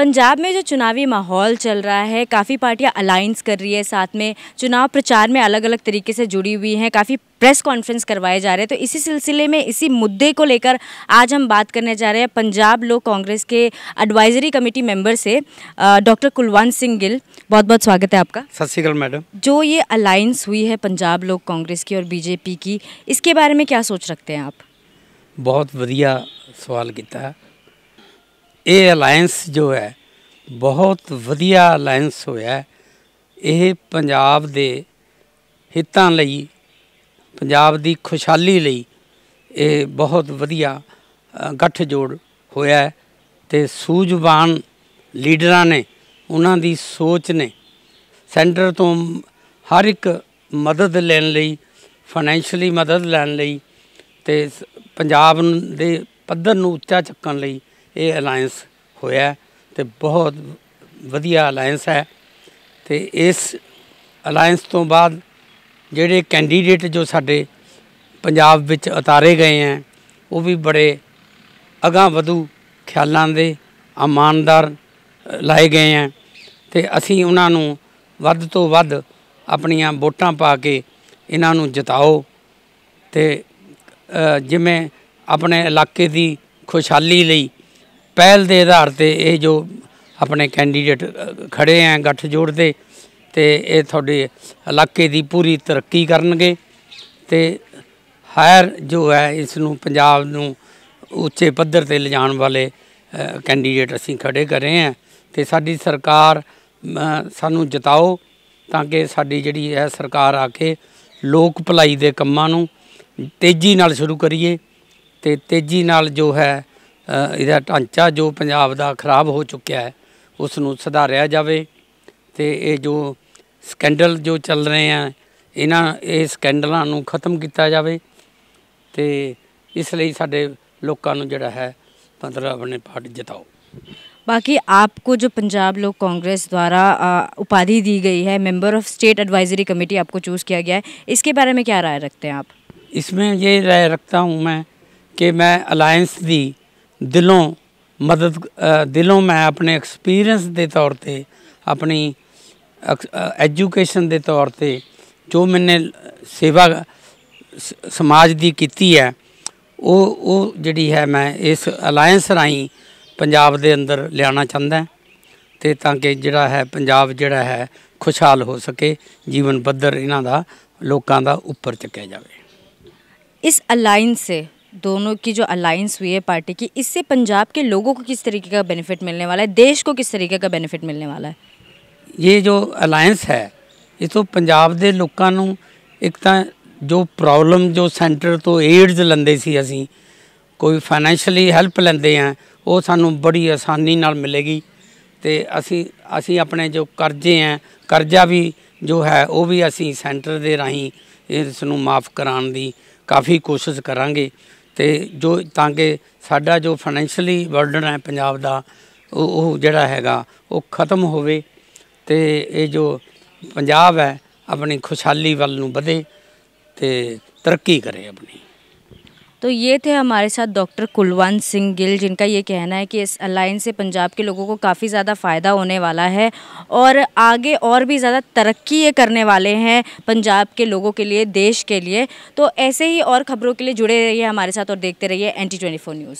पंजाब में जो चुनावी माहौल चल रहा है काफ़ी पार्टियां अलायंस कर रही है साथ में चुनाव प्रचार में अलग अलग तरीके से जुड़ी हुई हैं काफ़ी प्रेस कॉन्फ्रेंस करवाए जा रहे हैं तो इसी सिलसिले में इसी मुद्दे को लेकर आज हम बात करने जा रहे हैं पंजाब लोक कांग्रेस के एडवाइजरी कमेटी मेंबर से डॉक्टर कुलवंत सिंह गिल बहुत बहुत स्वागत है आपका सत श्रीकाल मैडम जो ये अलायंस हुई है पंजाब लोक कांग्रेस की और बीजेपी की इसके बारे में क्या सोच रखते हैं आप बहुत बढ़िया सवाल किया ਇਹ ਅਲਾਈਅੰਸ ਜੋ ਹੈ ਬਹੁਤ ਵਧੀਆ ਅਲਾਈਅੰਸ ਹੋਇਆ ਇਹ ਪੰਜਾਬ ਦੇ ਹਿੱਤਾਂ ਲਈ ਪੰਜਾਬ ਦੀ ਖੁਸ਼ਹਾਲੀ ਲਈ ਇਹ ਬਹੁਤ ਵਧੀਆ ਗੱਠ ਜੋੜ ਹੋਇਆ ਤੇ ਸੂਝਵਾਨ ਲੀਡਰਾਂ ਨੇ ਉਹਨਾਂ ਦੀ ਸੋਚ ਨੇ ਸੈਂਟਰ ਤੋਂ ਹਰ ਇੱਕ ਮਦਦ ਲੈਣ ਲਈ ਫਾਈਨੈਂਸ਼ੀਅਲੀ ਮਦਦ ਲੈਣ ਲਈ ਤੇ ਪੰਜਾਬ ਦੇ ਪੱਧਰ ਨੂੰ ਉੱਚਾ ਚੱਕਣ ਲਈ ਇਹ ਅਲਾਈਅੰਸ ਹੋਇਆ ਤੇ ਬਹੁਤ ਵਧੀਆ ਅਲਾਈਅੰਸ ਹੈ ਤੇ ਇਸ ਅਲਾਈਅੰਸ ਤੋਂ ਬਾਅਦ ਜਿਹੜੇ ਕੈਂਡੀਡੇਟ ਜੋ ਸਾਡੇ ਪੰਜਾਬ ਵਿੱਚ ਉਤਾਰੇ ਗਏ ਆ ਉਹ ਵੀ ਬੜੇ ਅਗਾ ਵਧੂ ਖਿਆਲਾਂ ਦੇ ਇਮਾਨਦਾਰ ਲਾਏ ਗਏ ਆ ਤੇ ਅਸੀਂ ਉਹਨਾਂ ਨੂੰ ਵੱਧ ਤੋਂ ਵੱਧ ਆਪਣੀਆਂ ਵੋਟਾਂ ਪਾ ਕੇ ਇਹਨਾਂ ਨੂੰ ਜਿਤਾਓ ਤੇ ਜਿਵੇਂ ਆਪਣੇ ਇਲਾਕੇ ਦੀ ਖੁਸ਼ਹਾਲੀ ਲਈ ਪਹਿਲ ਦੇ ਆਧਾਰ ਤੇ ਇਹ ਜੋ ਆਪਣੇ ਕੈਂਡੀਡੇਟ ਖੜੇ ਆ ਗੱਠ ਜੋੜ ਦੇ ਤੇ ਇਹ ਤੁਹਾਡੇ ਇਲਾਕੇ ਦੀ ਪੂਰੀ ਤਰੱਕੀ ਕਰਨਗੇ ਤੇ ਹਾਇਰ ਜੋ ਹੈ ਇਸ ਨੂੰ ਪੰਜਾਬ ਨੂੰ ਉੱਚੇ ਪੱਧਰ ਤੇ ਲਿਜਾਣ ਵਾਲੇ ਕੈਂਡੀਡੇਟ ਅਸੀਂ ਖੜੇ ਕਰ ਰਹੇ ਆ ਤੇ ਸਾਡੀ ਸਰਕਾਰ ਸਾਨੂੰ ਜਿਤਾਓ ਤਾਂ ਕਿ ਸਾਡੀ ਜਿਹੜੀ ਹੈ ਸਰਕਾਰ ਆ ਕੇ ਲੋਕ ਭਲਾਈ ਦੇ ਕੰਮਾਂ ਨੂੰ ਤੇਜ਼ੀ ਨਾਲ ਸ਼ੁਰੂ ਕਰੀਏ ਤੇ ਤੇਜ਼ੀ ਨਾਲ ਜੋ ਹੈ ਇਹਦਾ ਢਾਂਚਾ ਜੋ ਪੰਜਾਬ ਦਾ ਖਰਾਬ ਹੋ ਚੁੱਕਿਆ ਹੈ ਉਸ ਨੂੰ ਸੁਧਾਰਿਆ ਜਾਵੇ ਤੇ ਇਹ ਜੋ ਸਕੈਂਡਲ ਜੋ ਚੱਲ ਰਹੇ ਆ ਇਹਨਾਂ ਇਹ ਸਕੈਂਡਲਾਂ ਨੂੰ ਖਤਮ ਕੀਤਾ ਜਾਵੇ ਤੇ ਇਸ ਲਈ ਸਾਡੇ ਲੋਕਾਂ ਨੂੰ ਜਿਹੜਾ ਹੈ 15 ਆਪਣੇ ਪਾਟ ਜਿਤਾਓ ਬਾਕੀ ਆਪ ਕੋ ਜੋ ਪੰਜਾਬ ਲੋਕ ਕਾਂਗਰਸ ਦੁਆਰਾ ਉਪਾਧੀ ਦੀ ਗਈ ਹੈ member of state advisory committee ਆਪ ਕੋ ਚੂਜ਼ ਕੀਤਾ ਗਿਆ ਹੈ ਇਸਕੇ ਬਾਰੇ ਮੈਂ ਕੀ ਰਾਏ ਰੱਖਤੇ ਹੈ ਆਪ ਇਸਮੇ ਇਹ ਰਾਏ ਰੱਖਤਾ ਹੂੰ ਮੈਂ ਕਿ ਮੈਂ ਅਲਾਈਅੰਸ ਦੀ ਦਿਲੋਂ ਮਦਦ ਦਿਲੋਂ ਮੈਂ ਆਪਣੇ ਐਕਸਪੀਰੀਅੰਸ ਦੇ ਤੌਰ ਤੇ ਆਪਣੀ ਐਜੂਕੇਸ਼ਨ ਦੇ ਤੌਰ ਤੇ ਜੋ ਮੈਨੇ ਸੇਵਾ ਸਮਾਜ ਦੀ ਕੀਤੀ ਹੈ ਉਹ ਉਹ ਜਿਹੜੀ ਹੈ ਮੈਂ ਇਸ ਅਲਾਈਅੰਸ ਰਾਹੀਂ ਪੰਜਾਬ ਦੇ ਅੰਦਰ ਲਿਆਉਣਾ ਚਾਹੁੰਦਾ ਤੇ ਤਾਂ ਕਿ ਜਿਹੜਾ ਹੈ ਪੰਜਾਬ ਜਿਹੜਾ ਹੈ ਖੁਸ਼ਹਾਲ ਹੋ ਸਕੇ ਜੀਵਨ ਪੱਧਰ ਇਹਨਾਂ ਦਾ ਲੋਕਾਂ ਦਾ ਉੱਪਰ ਚੱਕਿਆ ਜਾਵੇ ਇਸ ਅਲਾਈਅੰਸ ਸੇ दोनों की जो अलाइंस हुई है पार्टी की इससे पंजाब के लोगों को किस तरीके का बेनिफिट मिलने वाला है देश को किस तरीके का बेनिफिट मिलने ਵਾਲਾ ਹੈ ਇਹ ਜੋ ਅਲਾਈंस ਹੈ ਇਹ ਤੋਂ ਪੰਜਾਬ ਦੇ ਲੋਕਾਂ ਨੂੰ ਇੱਕ ਤਾਂ ਜੋ ਪ੍ਰੋਬਲਮ ਜੋ ਸੈਂਟਰ ਤੋਂ ਏਡਸ ਲੰਦੇ ਸੀ ਅਸੀਂ ਕੋਈ ਫਾਈਨੈਂਸ਼ਲੀ ਹੈਲਪ ਲੈਂਦੇ ਆ ਉਹ ਸਾਨੂੰ ਬੜੀ ਆਸਾਨੀ ਨਾਲ ਮਿਲੇਗੀ ਤੇ ਅਸੀਂ ਅਸੀਂ ਆਪਣੇ ਜੋ ਕਰਜ਼ੇ ਆ ਕਰਜ਼ਾ ਵੀ ਜੋ ਹੈ ਉਹ ਵੀ ਅਸੀਂ ਸੈਂਟਰ ਦੇ ਰਾਹੀਂ ਇਸ ਨੂੰ ਮਾਫ ਕਰਾਉਣ ਦੀ ਕਾਫੀ ਕੋਸ਼ਿਸ਼ ਕਰਾਂਗੇ ਤੇ ਜੋ ਤਾਂ ਕਿ ਸਾਡਾ ਜੋ ਫਾਈਨੈਂਸ਼ੀਅਲੀ ਬਰਡਨ ਹੈ ਪੰਜਾਬ ਦਾ ਉਹ ਜਿਹੜਾ ਹੈਗਾ ਉਹ ਖਤਮ ਹੋਵੇ ਤੇ ਇਹ ਜੋ ਪੰਜਾਬ ਹੈ ਆਪਣੀ ਖੁਸ਼ਹਾਲੀ ਵੱਲ ਨੂੰ ਵਧੇ ਤੇ ਤਰੱਕੀ ਕਰੇ ਆਪਣੀ तो ये थे हमारे साथ डॉक्टर कुलवंत सिंह गिल जिनका ये कहना है कि इस अलायंस से पंजाब के लोगों को काफ़ी ज़्यादा फ़ायदा होने वाला है और आगे और भी ज़्यादा तरक्की ये करने वाले हैं पंजाब के लोगों के लिए देश के लिए तो ऐसे ही और ख़बरों के लिए जुड़े रहिए हमारे साथ और देखते रहिए एन टी न्यूज़